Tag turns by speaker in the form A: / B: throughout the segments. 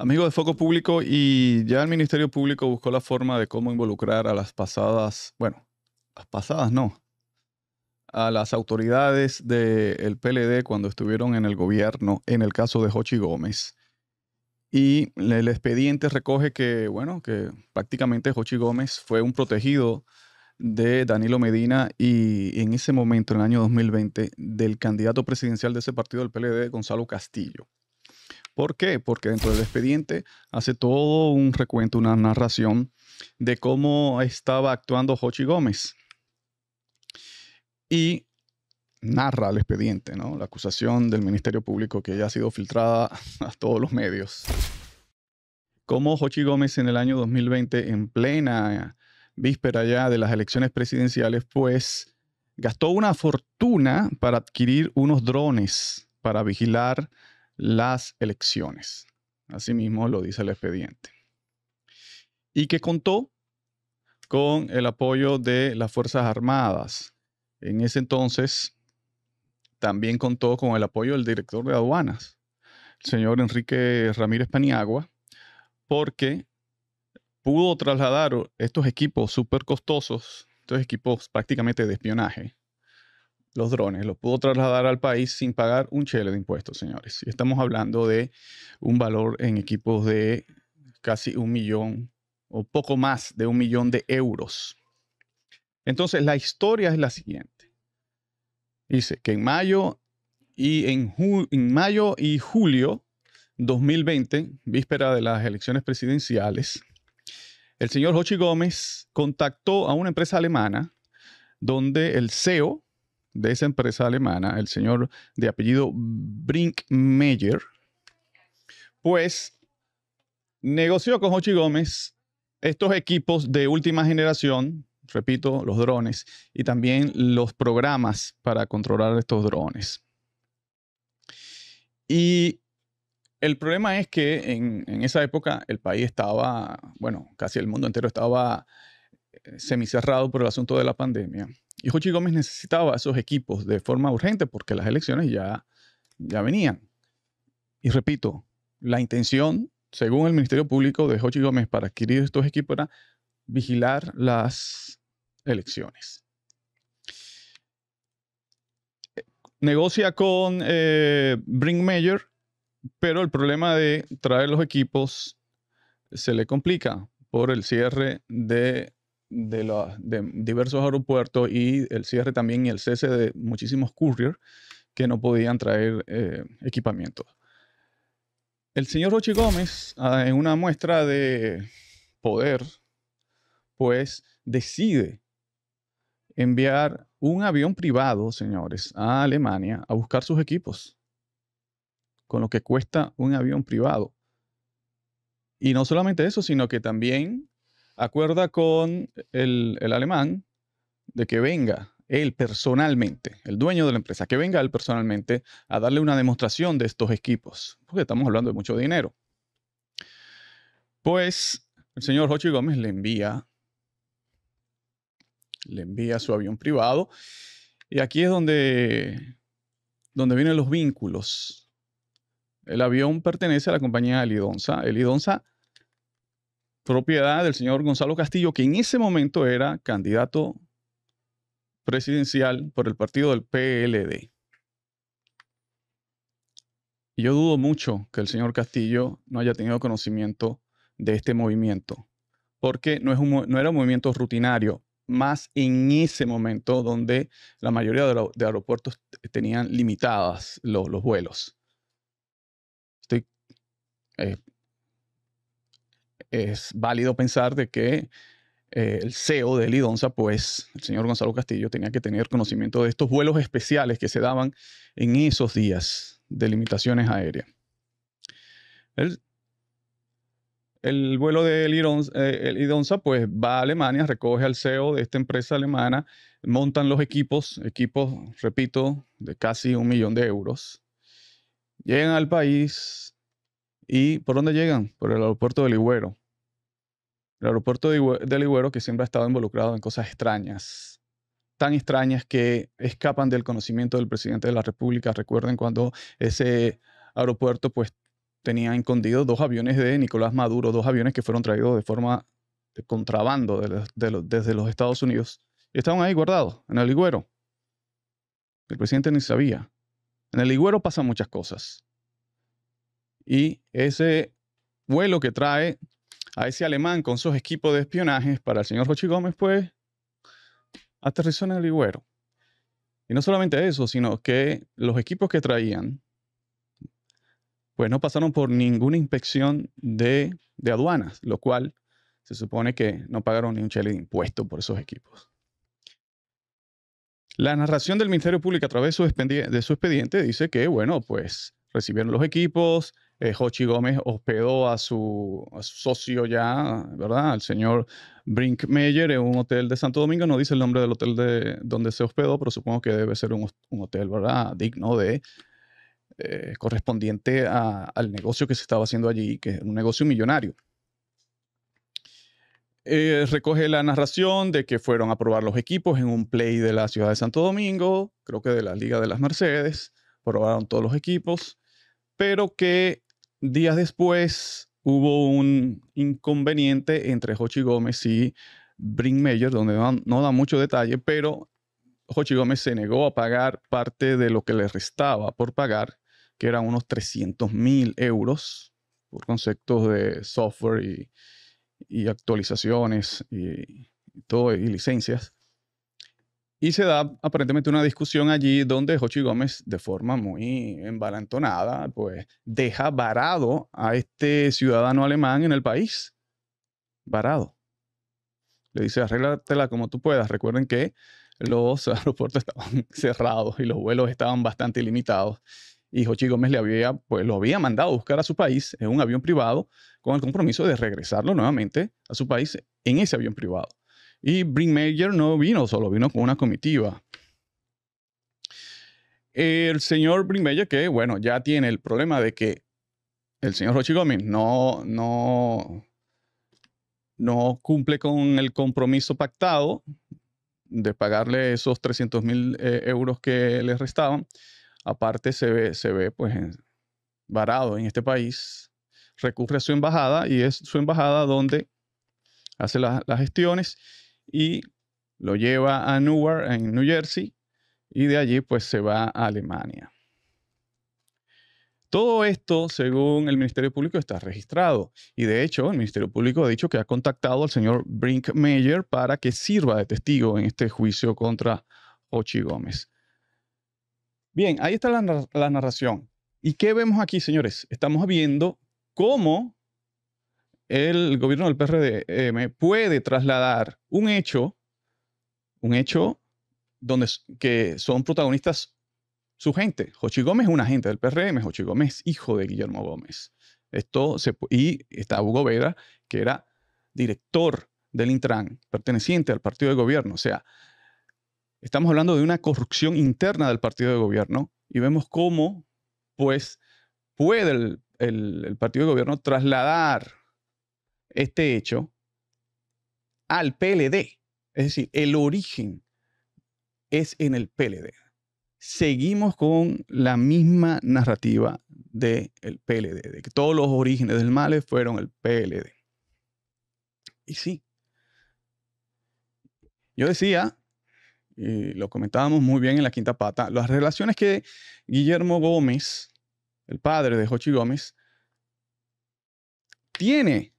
A: Amigo de Foco Público, y ya el Ministerio Público buscó la forma de cómo involucrar a las pasadas, bueno, las pasadas no, a las autoridades del PLD cuando estuvieron en el gobierno en el caso de Jochi Gómez. Y el expediente recoge que, bueno, que prácticamente Jochi Gómez fue un protegido de Danilo Medina y en ese momento, en el año 2020, del candidato presidencial de ese partido del PLD, Gonzalo Castillo. ¿Por qué? Porque dentro del expediente hace todo un recuento, una narración de cómo estaba actuando Hochi Gómez. Y narra el expediente, ¿no? La acusación del Ministerio Público que ya ha sido filtrada a todos los medios. Cómo Hochi Gómez en el año 2020, en plena víspera ya de las elecciones presidenciales, pues gastó una fortuna para adquirir unos drones para vigilar las elecciones. Asimismo lo dice el expediente. Y que contó con el apoyo de las Fuerzas Armadas. En ese entonces también contó con el apoyo del director de aduanas, el señor Enrique Ramírez Paniagua, porque pudo trasladar estos equipos súper costosos, estos equipos prácticamente de espionaje, los drones, los pudo trasladar al país sin pagar un chele de impuestos, señores. Y estamos hablando de un valor en equipos de casi un millón o poco más de un millón de euros. Entonces, la historia es la siguiente. Dice que en mayo y en, mayo y julio 2020, víspera de las elecciones presidenciales, el señor Jochi Gómez contactó a una empresa alemana donde el CEO de esa empresa alemana, el señor de apellido Brinkmeyer, pues negoció con Hochi Gómez estos equipos de última generación, repito, los drones, y también los programas para controlar estos drones. Y el problema es que en, en esa época el país estaba, bueno, casi el mundo entero estaba semicerrado por el asunto de la pandemia. Y Jochi Gómez necesitaba esos equipos de forma urgente porque las elecciones ya, ya venían. Y repito, la intención, según el Ministerio Público de Jochi Gómez, para adquirir estos equipos era vigilar las elecciones. Negocia con eh, Brinkmeyer, pero el problema de traer los equipos se le complica por el cierre de de, de diversos aeropuertos y el cierre también y el cese de muchísimos couriers que no podían traer eh, equipamiento. El señor Rochi Gómez, ah, en una muestra de poder, pues decide enviar un avión privado, señores, a Alemania a buscar sus equipos, con lo que cuesta un avión privado. Y no solamente eso, sino que también acuerda con el, alemán de que venga él personalmente, el dueño de la empresa, que venga él personalmente a darle una demostración de estos equipos, porque estamos hablando de mucho dinero. Pues el señor Hochi Gómez le envía, le envía su avión privado, y aquí es donde, donde vienen los vínculos. El avión pertenece a la compañía Elidonza. Elidonza propiedad del señor Gonzalo Castillo, que en ese momento era candidato presidencial por el partido del PLD. yo dudo mucho que el señor Castillo no haya tenido conocimiento de este movimiento, porque no, es era un movimiento rutinario, más en ese momento donde la mayoría de, aeropuertos tenían limitadas los vuelos. Estoy eh, es válido pensar de que eh, el CEO de Lidonza, pues el señor Gonzalo Castillo, tenía que tener conocimiento de estos vuelos especiales que se daban en esos días de limitaciones aéreas. El, vuelo de eh, Lidonza, pues va a Alemania, recoge al CEO de esta empresa alemana, montan los equipos, equipos, repito, de casi un millón de euros. Llegan al país, ¿Y por dónde llegan? Por el aeropuerto del Ligüero. El aeropuerto de Ligüero que siempre ha estado involucrado en cosas extrañas. Tan extrañas que escapan del conocimiento del presidente de la República. Recuerden cuando ese aeropuerto pues tenía escondidos dos aviones de Nicolás Maduro, dos aviones que fueron traídos de forma de contrabando desde los Estados Unidos. Y estaban ahí guardados, en el Ligüero. El presidente ni sabía. En el Ligüero pasan muchas cosas y ese vuelo que trae a ese alemán con sus equipos de espionaje para el señor Rochi Gómez, pues aterrizó en el Ligüero. Y no solamente eso, sino que los equipos que traían, pues no pasaron por ninguna inspección de, de aduanas, lo cual se supone que no pagaron ni un chile de impuesto por esos equipos. La narración del Ministerio Público a través de su expediente dice que, bueno, pues recibieron los equipos, Hochi eh, Gómez hospedó a su, socio ya, ¿verdad? Al señor Brink Brinkmeyer en un hotel de Santo Domingo. No dice el nombre del hotel de, donde se hospedó, pero supongo que debe ser un, hotel, ¿verdad? Digno de... Eh, correspondiente al negocio que se estaba haciendo allí, que es un negocio millonario. Eh, recoge la narración de que fueron a probar los equipos en un play de la ciudad de Santo Domingo, creo que de la Liga de las Mercedes, probaron todos los equipos, pero que Días después hubo un inconveniente entre Hochi Gómez y Brin donde no, da mucho detalle, pero Hochi Gómez se negó a pagar parte de lo que le restaba por pagar, que eran unos 300 mil euros por conceptos de software y, actualizaciones y, todo, y licencias. Y se da aparentemente una discusión allí donde Jochi Gómez, de forma muy embalantonada, pues deja varado a este ciudadano alemán en el país. Varado. Le dice, arréglatela como tú puedas. Recuerden que los aeropuertos estaban cerrados y los vuelos estaban bastante limitados. Y Jochi Gómez le había, pues, lo había mandado a buscar a su país en un avión privado con el compromiso de regresarlo nuevamente a su país en ese avión privado. Y Brinkmeyer no vino solo, vino con una comitiva. El señor Brin que bueno, ya tiene el problema de que el señor Rochi Gómez no, no, no cumple con el compromiso pactado de pagarle esos 300 mil eh, euros que le restaban. Aparte se ve, se ve pues varado en este país, recurre a su embajada y es su embajada donde hace las gestiones y lo lleva a Newark, en New Jersey, y de allí pues se va a Alemania. Todo esto, según el Ministerio Público, está registrado. Y de hecho, el Ministerio Público ha dicho que ha contactado al señor Brinkmeyer para que sirva de testigo en este juicio contra Ochi Gómez. Bien, ahí está la, la narración. ¿Y qué vemos aquí, señores? Estamos viendo cómo el gobierno del PRDM eh, puede trasladar un hecho, un hecho donde que son protagonistas su gente. Jochi Gómez es un agente del PRM, Jochi Gómez hijo de Guillermo Gómez. Esto se, y está Hugo Vera, que era director del Intran, perteneciente al partido de gobierno. O sea, estamos hablando de una corrupción interna del partido de gobierno y vemos cómo, pues, puede el partido de gobierno trasladar este hecho al PLD. Es decir, el origen es en el PLD. Seguimos con la misma narrativa del el PLD, de que todos los orígenes del mal fueron el PLD. Y sí, yo decía, y lo comentábamos muy bien en la quinta pata, las relaciones que Guillermo Gómez, el padre de Jochi Gómez, tiene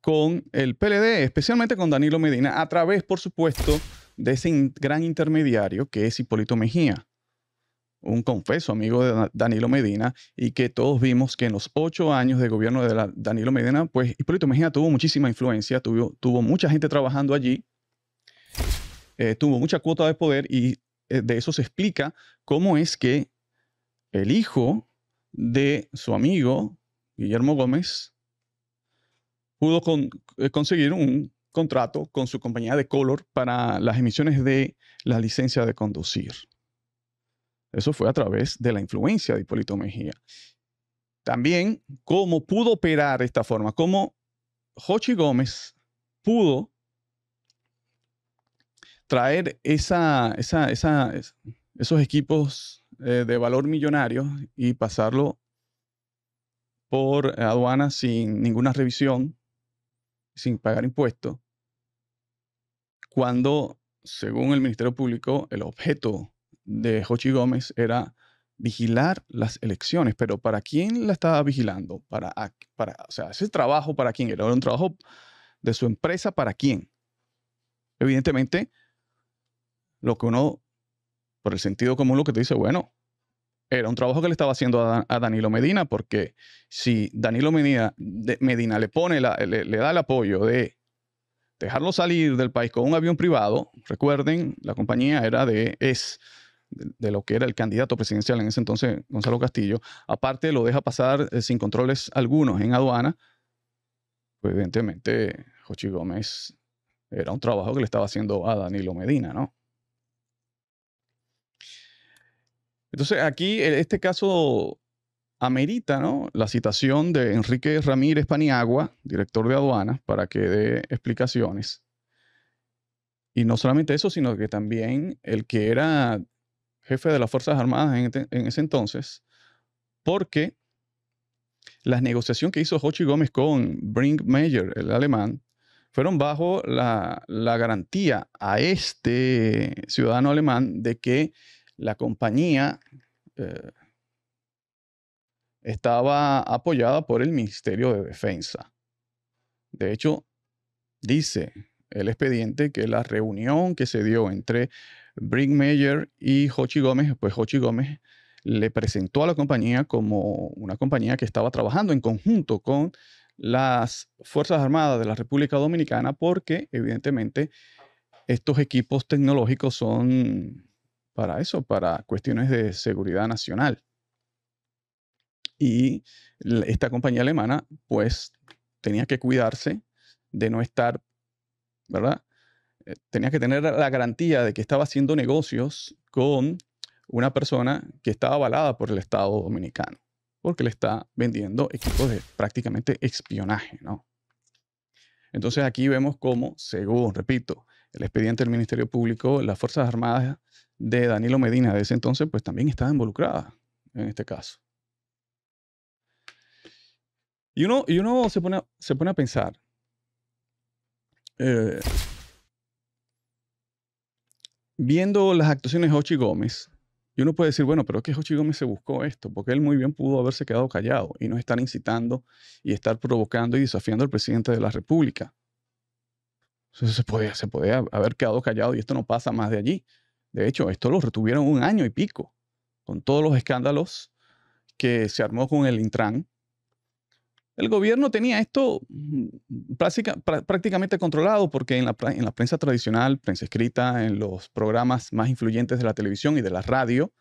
A: con el PLD, especialmente con Danilo Medina, a través, por supuesto, de ese gran intermediario que es Hipólito Mejía, un confeso amigo de Danilo Medina, y que todos vimos que en los ocho años de gobierno de Danilo Medina, pues Hipólito Mejía tuvo muchísima influencia, tuvo, mucha gente trabajando allí, eh, tuvo mucha cuota de poder y eh, de eso se explica cómo es que el hijo de su amigo, Guillermo Gómez, pudo eh, conseguir un contrato con su compañía de color para las emisiones de la licencia de conducir. Eso fue a través de la influencia de Hipólito Mejía. También cómo pudo operar esta forma, cómo Jochi Gómez pudo traer esos equipos eh, de valor millonario y pasarlo por aduana sin ninguna revisión sin pagar impuestos, cuando, según el Ministerio Público, el objeto de Jochi Gómez era vigilar las elecciones, pero ¿para quién la estaba vigilando? Para, para, o sea, ese trabajo para quién era, un trabajo de su empresa para quién. Evidentemente, lo que uno, por el sentido común, lo que te dice, bueno, era un trabajo que le estaba haciendo a, Danilo Medina, porque si Danilo Medina, Medina le, pone le, da el apoyo de dejarlo salir del país con un avión privado, recuerden, la compañía era de, es de, lo que era el candidato presidencial en ese entonces, Gonzalo Castillo, aparte lo deja pasar eh, sin controles algunos en aduana, pues, evidentemente Jochi Gómez era un trabajo que le estaba haciendo a Danilo Medina, ¿no? Entonces aquí e, este caso amerita ¿no? la citación de Enrique Ramírez Paniagua, director de aduanas, para que dé explicaciones. Y no solamente eso, sino que también el que era jefe de las Fuerzas Armadas en, ese entonces, porque las negociaciones que hizo Hochi Gómez con Brinkmeyer, el alemán, fueron bajo la garantía a este ciudadano alemán de que la compañía eh, estaba apoyada por el Ministerio de Defensa. De hecho, dice el expediente que la reunión que se dio entre major y Hochi Gómez, pues Hochi Gómez le presentó a la compañía como una compañía que estaba trabajando en conjunto con las Fuerzas Armadas de la República Dominicana porque evidentemente estos equipos tecnológicos son para eso, para cuestiones de seguridad nacional. Y esta compañía alemana, pues, tenía que cuidarse de no estar, ¿verdad? Eh, tenía que tener la garantía de que estaba haciendo negocios con una persona que estaba avalada por el Estado dominicano, porque le está vendiendo equipos de prácticamente espionaje, ¿no? Entonces aquí vemos cómo, según, repito, el expediente del Ministerio Público, las Fuerzas Armadas de Danilo Medina de ese entonces, pues también estaba involucrada en este caso. Y uno, uno se, pone, se pone a pensar. Eh, viendo las actuaciones de Hochi Gómez, y uno puede decir, bueno, pero es que Hochi Gómez se buscó esto, porque él muy bien pudo haberse quedado callado y no estar incitando y estar provocando y desafiando al presidente de la República. Entonces se podía, se podía haber quedado callado y esto no pasa más de allí. De hecho, esto lo retuvieron un año y pico, con todos los escándalos que se armó con el Intran. El gobierno tenía esto mm, prácticamente controlado porque en la, prensa tradicional, prensa escrita, en los programas más influyentes de la televisión y de la radio,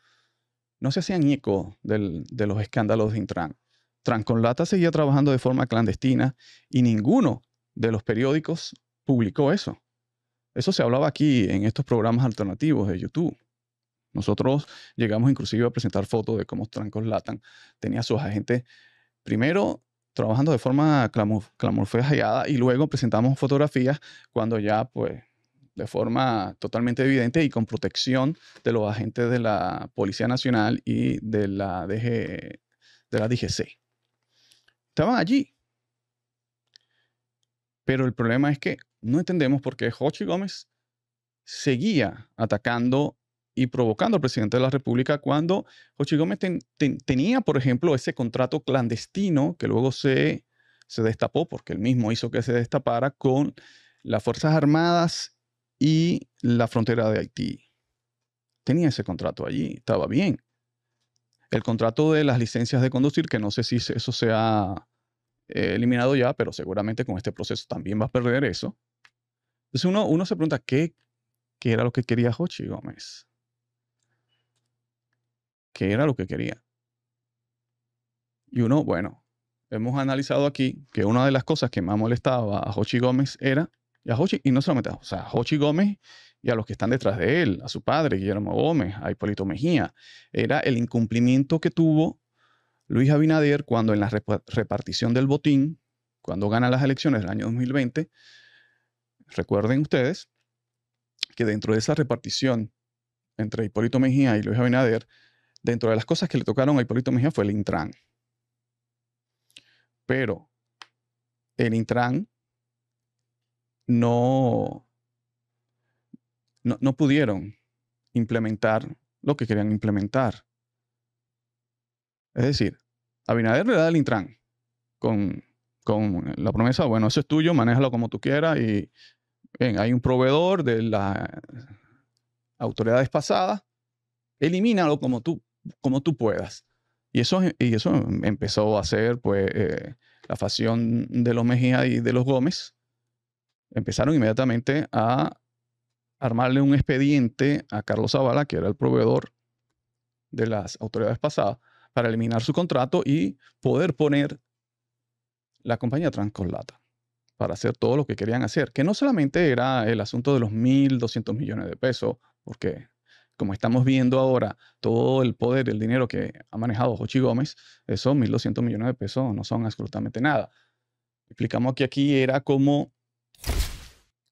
A: no se hacían eco de los escándalos de Intran. Tranconlata seguía trabajando de forma clandestina y ninguno de los periódicos publicó eso. Eso se hablaba aquí en estos programas alternativos de YouTube. Nosotros llegamos inclusive a presentar fotos de cómo Trancos Latan tenía a sus agentes primero trabajando de forma clamorfejada y luego presentamos fotografías cuando ya pues de forma totalmente evidente y con protección de los agentes de la Policía Nacional y de la, de la DGC. Estaban allí. Pero el problema es que no entendemos por qué Hochi Gómez seguía atacando y provocando al presidente de la República cuando Hochi Gómez tenía, por ejemplo, ese contrato clandestino que luego se, se destapó, porque él mismo hizo que se destapara, con las Fuerzas Armadas y la frontera de Haití. Tenía ese contrato allí, estaba bien. El contrato de las licencias de conducir, que no sé si eso se ha eliminado ya, pero seguramente con este proceso también va a perder eso. Entonces uno, uno se pregunta, ¿qué, era lo que quería Hochi Gómez? ¿Qué era lo que quería? Y uno, bueno, hemos analizado aquí que una de las cosas que más molestaba a Hochi Gómez era, y y no solamente a, o Hochi Gómez y a los que están detrás de él, a su padre, Guillermo Gómez, a Hipólito Mejía, era el incumplimiento que tuvo Luis Abinader cuando en la repartición del botín, cuando gana las elecciones del año 2020, recuerden ustedes que dentro de esa repartición entre Hipólito Mejía y Luis Abinader, dentro de las cosas que le tocaron a Hipólito Mejía fue el Intran. Pero el Intran no, no, no pudieron implementar lo que querían implementar. Es decir, Abinader le da el Intran con, la promesa, bueno, eso es tuyo, manéjalo como tú quieras y hay un proveedor de las autoridades pasadas, elimínalo como tú, como tú puedas. Y eso, y eso empezó a ser pues, eh, la facción de los Mejía y de los Gómez. Empezaron inmediatamente a armarle un expediente a Carlos Zavala, que era el proveedor de las autoridades pasadas, para eliminar su contrato y poder poner la compañía Transcolata para hacer todo lo que querían hacer, que no solamente era el asunto de los 1.200 millones de pesos, porque como estamos viendo ahora, todo el poder, el dinero que ha manejado Jochi Gómez, esos 1.200 millones de pesos no son absolutamente nada. Explicamos que aquí era como,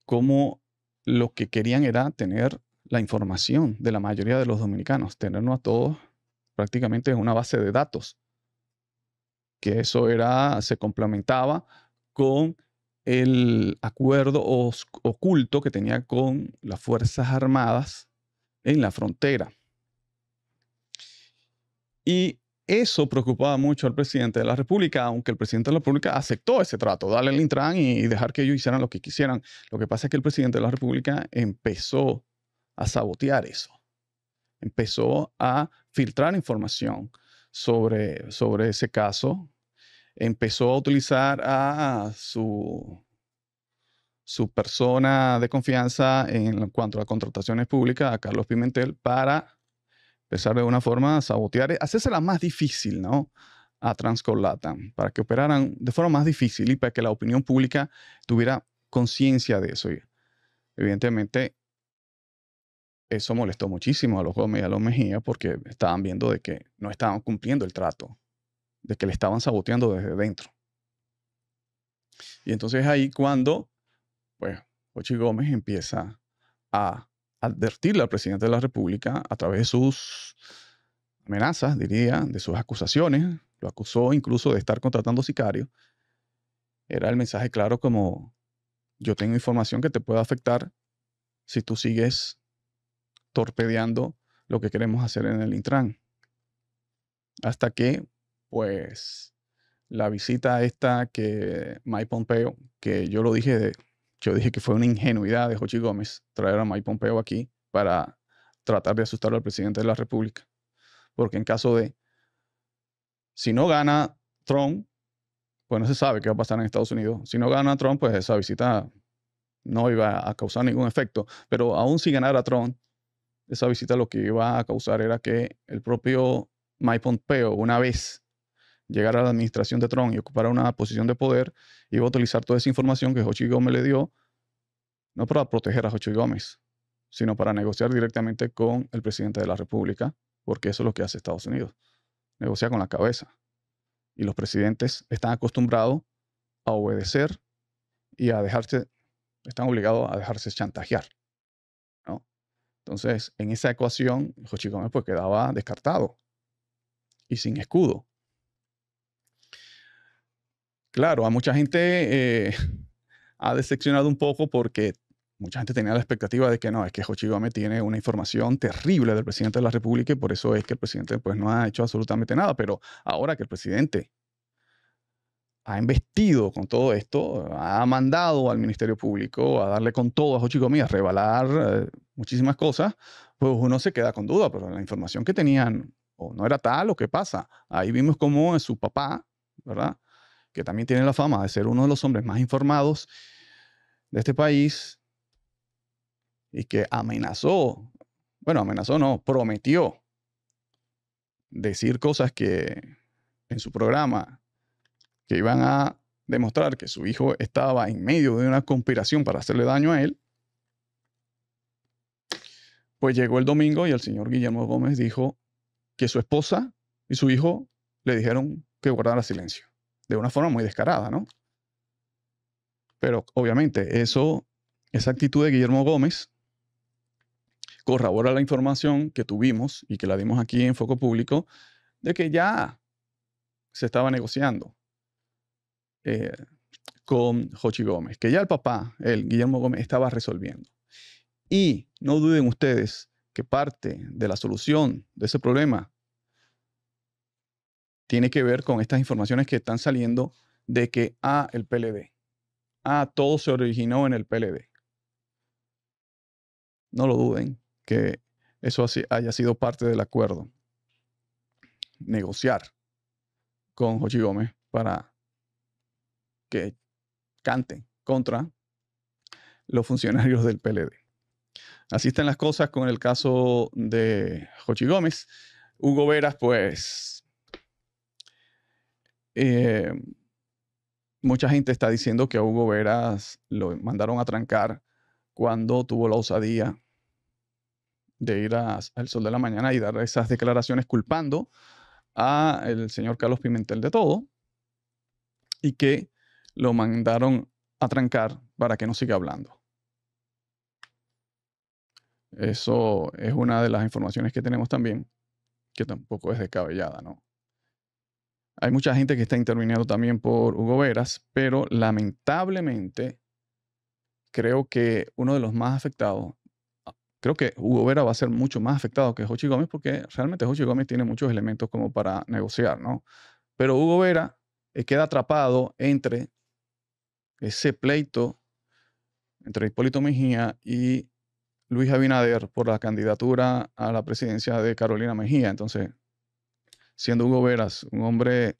A: como lo que querían era tener la información de la mayoría de los dominicanos, tenernos a todos prácticamente es una base de datos, que eso era, se complementaba con el acuerdo oculto que tenía con las Fuerzas Armadas en la frontera. Y eso preocupaba mucho al presidente de la República, aunque el presidente de la República aceptó ese trato, darle el Intran y dejar que ellos hicieran lo que quisieran. Lo que pasa es que el presidente de la República empezó a sabotear eso empezó a filtrar información sobre, sobre ese caso, empezó a utilizar a su, su persona de confianza en cuanto a contrataciones públicas, a Carlos Pimentel, para empezar de una forma a sabotear, eh, la más difícil, ¿no? A Transcolatan, para que operaran de forma más difícil y para que la opinión pública tuviera conciencia de eso. evidentemente, eso molestó muchísimo a los Gómez y a los Mejía porque estaban viendo de que no estaban cumpliendo el trato, de que le estaban saboteando desde dentro. Y entonces ahí cuando, pues, Ochi Gómez empieza a advertirle al presidente de la República a través de sus amenazas, diría, de sus acusaciones, lo acusó incluso de estar contratando sicarios, era el mensaje claro como, yo tengo información que te puede afectar si tú sigues torpedeando lo que queremos hacer en el Intran. Hasta que, pues, la visita esta que Mike Pompeo, que yo lo dije, de, yo dije que fue una ingenuidad de Jochi Gómez traer a Mike Pompeo aquí para tratar de asustar al presidente de la República. Porque en caso de, si no gana Trump, pues no se sabe qué va a pasar en Estados Unidos. Si no gana Trump, pues esa visita no iba a causar ningún efecto. Pero aún si ganara Trump, esa visita lo que iba a causar era que el propio Mike Pompeo, una vez llegara a la administración de Trump y ocupara una posición de poder, iba a utilizar toda esa información que Jochi Gómez le dio, no para proteger a Jochi Gómez, sino para negociar directamente con el presidente de la República, porque eso es lo que hace Estados Unidos, negocia con la cabeza. Y los presidentes están acostumbrados a obedecer y a dejarse, están obligados a dejarse chantajear. Entonces, en esa ecuación, Hochigome pues quedaba descartado y sin escudo. Claro, a mucha gente eh, ha decepcionado un poco porque mucha gente tenía la expectativa de que no, es que Gomez tiene una información terrible del presidente de la República y por eso es que el presidente pues no ha hecho absolutamente nada. Pero ahora que el presidente ha investido con todo esto, ha mandado al Ministerio Público a darle con todo a chicos a revelar eh, muchísimas cosas, pues uno se queda con duda, pero la información que tenían o no era tal o qué pasa. Ahí vimos cómo su papá, ¿verdad? Que también tiene la fama de ser uno de los hombres más informados de este país y que amenazó, bueno, amenazó no, prometió decir cosas que en su programa que iban a demostrar que su hijo estaba en medio de una conspiración para hacerle daño a él, pues llegó el domingo y el señor Guillermo Gómez dijo que su esposa y su hijo le dijeron que guardara silencio, de una forma muy descarada, ¿no? Pero obviamente eso, esa actitud de Guillermo Gómez corrobora la información que tuvimos y que la dimos aquí en Foco Público de que ya se estaba negociando eh, con Jochi Gómez, que ya el papá, el Guillermo Gómez, estaba resolviendo. Y no duden ustedes que parte de la solución de ese problema tiene que ver con estas informaciones que están saliendo de que a ah, el PLD, a ah, todo se originó en el PLD. No lo duden que eso haya sido parte del acuerdo. Negociar con Jochi Gómez para que cante contra los funcionarios del PLD. Así están las cosas con el caso de Jochi Gómez. Hugo Veras, pues, eh, mucha gente está diciendo que a Hugo Veras lo mandaron a trancar cuando tuvo la osadía de ir al sol de la mañana y dar esas declaraciones culpando a el señor Carlos Pimentel de todo y que lo mandaron a trancar para que no siga hablando. Eso es una de las informaciones que tenemos también, que tampoco es descabellada, ¿no? Hay mucha gente que está interviniendo también por Hugo Veras, pero lamentablemente creo que uno de los más afectados, creo que Hugo Vera va a ser mucho más afectado que Hochi Gómez porque realmente Hochi Gómez tiene muchos elementos como para negociar, ¿no? Pero Hugo Vera eh, queda atrapado entre ese pleito entre Hipólito Mejía y Luis Abinader por la candidatura a la presidencia de Carolina Mejía. Entonces, siendo Hugo Veras un hombre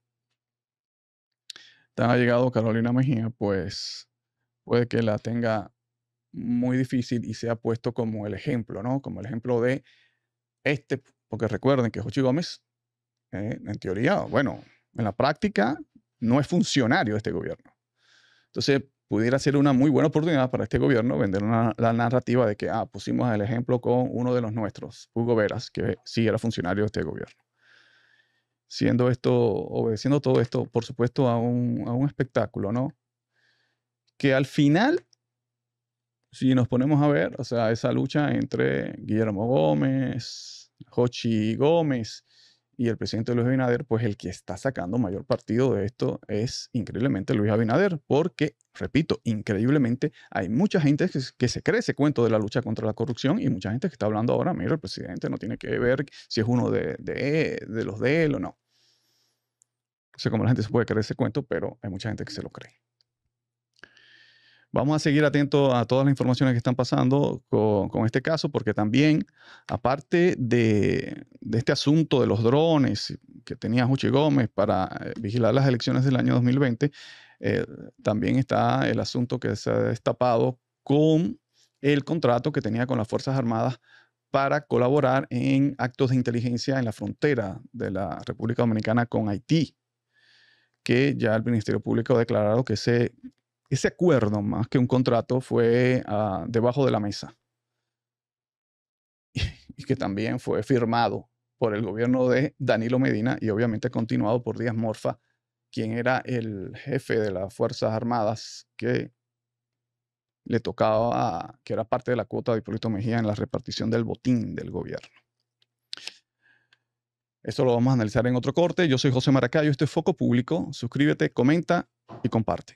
A: tan allegado a Carolina Mejía, pues puede que la tenga muy difícil y sea puesto como el ejemplo, ¿no? Como el ejemplo de este, porque recuerden que Jochi Gómez, eh, en teoría, bueno, en la práctica, no es funcionario de este gobierno. Entonces, pudiera ser una muy buena oportunidad para este gobierno vender la narrativa de que, ah, pusimos el ejemplo con uno de los nuestros, Hugo Veras, que sí era funcionario de este gobierno. Siendo esto, obedeciendo todo esto, por supuesto, a un, a un espectáculo, ¿no? Que al final, si nos ponemos a ver, o sea, esa lucha entre Guillermo Gómez, Jochi Gómez, y el presidente Luis Abinader, pues el que está sacando mayor partido de esto es increíblemente Luis Abinader, porque, repito, increíblemente hay mucha gente que, se cree ese cuento de la lucha contra la corrupción y mucha gente que está hablando ahora, mira, el presidente no tiene que ver si es uno de, los de él o no. No sé cómo la gente se puede creer ese cuento, pero hay mucha gente que se lo cree. Vamos a seguir atentos a todas las informaciones que están pasando con, este caso, porque también, aparte de, este asunto de los drones que tenía Juche Gómez para eh, vigilar las elecciones del año 2020, eh, también está el asunto que se ha destapado con el contrato que tenía con las Fuerzas Armadas para colaborar en actos de inteligencia en la frontera de la República Dominicana con Haití, que ya el Ministerio Público ha declarado que se ese acuerdo, más que un contrato, fue ah, debajo de la mesa y que también fue firmado por el gobierno de Danilo Medina y obviamente continuado por Díaz Morfa, quien era el jefe de las Fuerzas Armadas que le tocaba, que era parte de la cuota de Hipólito Mejía en la repartición del botín del gobierno. Esto lo vamos a analizar en otro corte. Yo soy José Maracayo, este es Foco Público. Suscríbete, comenta y comparte.